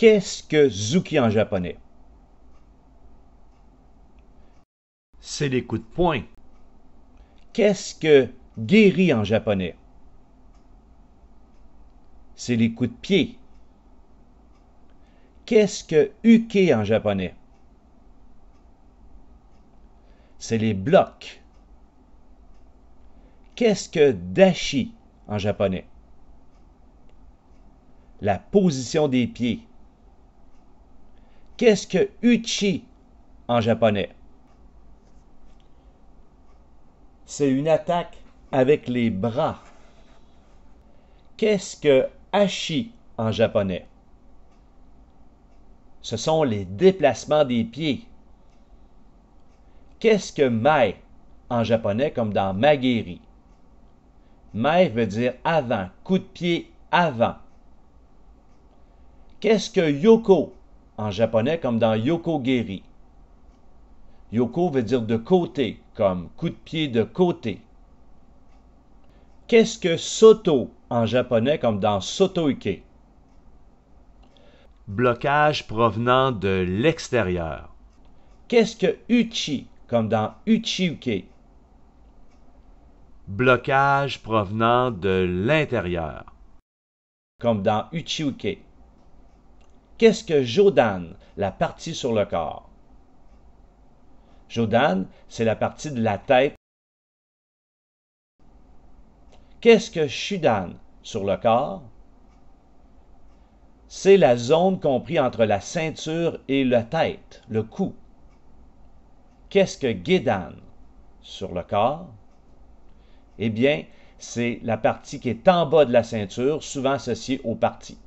Qu'est-ce que Zuki en japonais? C'est les coups de poing. Qu'est-ce que guéri en japonais? C'est les coups de pied. Qu'est-ce que uke en japonais? C'est les blocs. Qu'est-ce que dashi en japonais? La position des pieds. Qu'est-ce que Uchi en japonais? C'est une attaque avec les bras. Qu'est-ce que ashi » en japonais? Ce sont les déplacements des pieds. Qu'est-ce que Mai en japonais comme dans Magiri? Mai veut dire avant, coup de pied avant. Qu'est-ce que Yoko en japonais comme dans Yokogeri. Yoko veut dire de côté, comme coup de pied de côté. Qu'est-ce que soto en japonais comme dans sotoike? Blocage provenant de l'extérieur. Qu'est-ce que uchi comme dans uchiuke? Blocage provenant de l'intérieur. Comme dans uchiuke. Qu'est-ce que Jodan, la partie sur le corps? Jodan, c'est la partie de la tête. Qu'est-ce que Shudan sur le corps? C'est la zone comprise entre la ceinture et la tête, le cou. Qu'est-ce que gedan, sur le corps? Eh bien, c'est la partie qui est en bas de la ceinture, souvent associée aux parties.